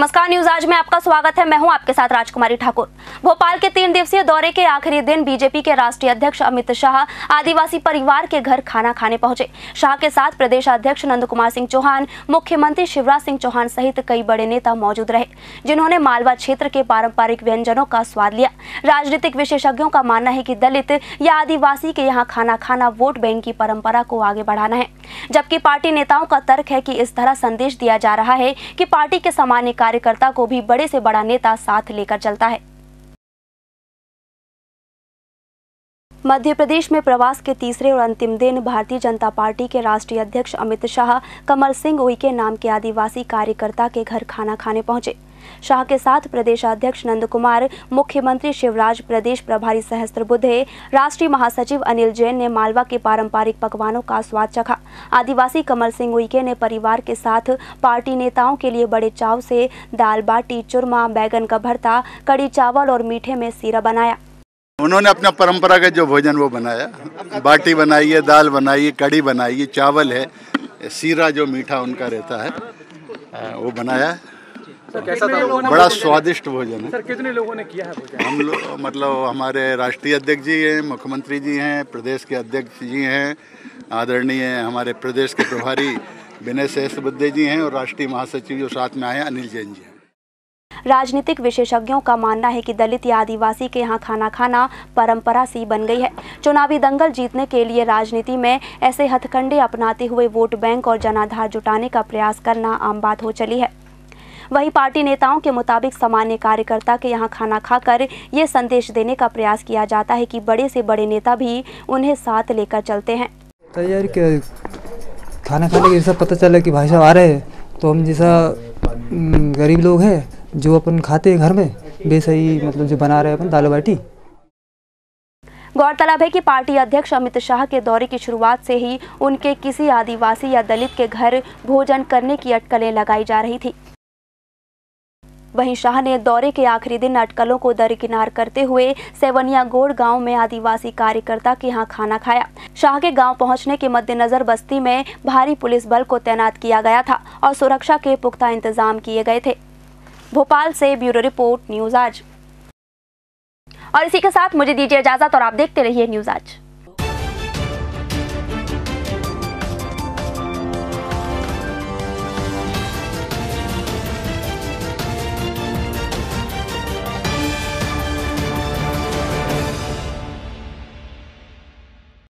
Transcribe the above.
नमस्कार न्यूज आज में आपका स्वागत है मैं हूं आपके साथ राजकुमारी ठाकुर भोपाल के तीन दिवसीय दौरे के आखिरी दिन बीजेपी के राष्ट्रीय अध्यक्ष अमित शाह आदिवासी परिवार के घर खाना खाने पहुंचे शाह के साथ प्रदेश अध्यक्ष नंद कुमार सिंह चौहान मुख्यमंत्री शिवराज सिंह चौहान सहित कई बड़े नेता मौजूद रहे जिन्होंने मालवा क्षेत्र के पारंपरिक व्यंजनों का स्वाद लिया राजनीतिक विशेषज्ञों का मानना है की दलित या आदिवासी के यहाँ खाना खाना वोट बैंक की परंपरा को आगे बढ़ाना है जबकि पार्टी नेताओं का तर्क है की इस तरह संदेश दिया जा रहा है की पार्टी के सामान्य कार्यकर्ता को भी बड़े से बड़ा नेता साथ लेकर चलता है मध्य प्रदेश में प्रवास के तीसरे और अंतिम दिन भारतीय जनता पार्टी के राष्ट्रीय अध्यक्ष अमित शाह कमल सिंह उइके नाम के आदिवासी कार्यकर्ता के घर खाना खाने पहुंचे शाह के साथ प्रदेश अध्यक्ष नंद कुमार मुख्यमंत्री शिवराज प्रदेश प्रभारी सहस्त्र बुद्धे राष्ट्रीय महासचिव अनिल जैन ने मालवा के पारंपरिक पकवानों का स्वाद चखा आदिवासी कमल सिंह उइके ने परिवार के साथ पार्टी नेताओं के लिए बड़े चाव से दाल बाटी चूरमा बैगन का भरता कड़ी चावल और मीठे में सीरा बनाया उन्होंने अपना का जो भोजन वो बनाया बाटी बनाई है दाल बनाई है कड़ी बनाई है चावल है सीरा जो मीठा उनका रहता है वो बनाया सर कैसा था बड़ा स्वादिष्ट भोजन है सर कितने लोगों ने किया है भोजन हम लोग मतलब हमारे राष्ट्रीय अध्यक्ष जी हैं मुख्यमंत्री जी हैं प्रदेश के अध्यक्ष जी हैं आदरणीय है, हमारे प्रदेश के प्रभारी विनय सहस्त्रबुद्धे जी हैं और राष्ट्रीय महासचिव जो साथ में आए अनिल जैन जी हैं राजनीतिक विशेषज्ञों का मानना है कि दलित या आदिवासी के यहाँ खाना खाना परंपरा सी बन गई है चुनावी दंगल जीतने के लिए राजनीति में ऐसे हथकंडे अपनाते हुए वोट बैंक और जनाधार जुटाने का प्रयास करना आम बात हो चली है वहीं पार्टी नेताओं के मुताबिक सामान्य कार्यकर्ता के यहाँ खाना खाकर ये संदेश देने का प्रयास किया जाता है कि बड़े से बड़े नेता भी उन्हें साथ लेकर चलते हैं तैयारी तो के खाना खाने के जैसा पता चला कि भाई साहब आ रहे हैं तो हम जैसा गरीब लोग हैं जो अपन खाते हैं घर में बेसही मतलब जो बना रहे हैं अपन दाल बाटी गौरतलब है कि पार्टी अध्यक्ष अमित शाह के दौरे की शुरुआत से ही उनके किसी आदिवासी या दलित के घर भोजन करने की अटकलें लगाई जा रही थी वहीं शाह ने दौरे के आखिरी दिन अटकलों को दरकिनार करते हुए सेवनिया गोड़ गांव में आदिवासी कार्यकर्ता के यहाँ खाना खाया शाह के गांव पहुंचने के मद्देनजर बस्ती में भारी पुलिस बल को तैनात किया गया था और सुरक्षा के पुख्ता इंतजाम किए गए थे भोपाल से ब्यूरो रिपोर्ट न्यूज आज और इसी के साथ मुझे दीजिए इजाजत और आप देखते रहिए न्यूज आज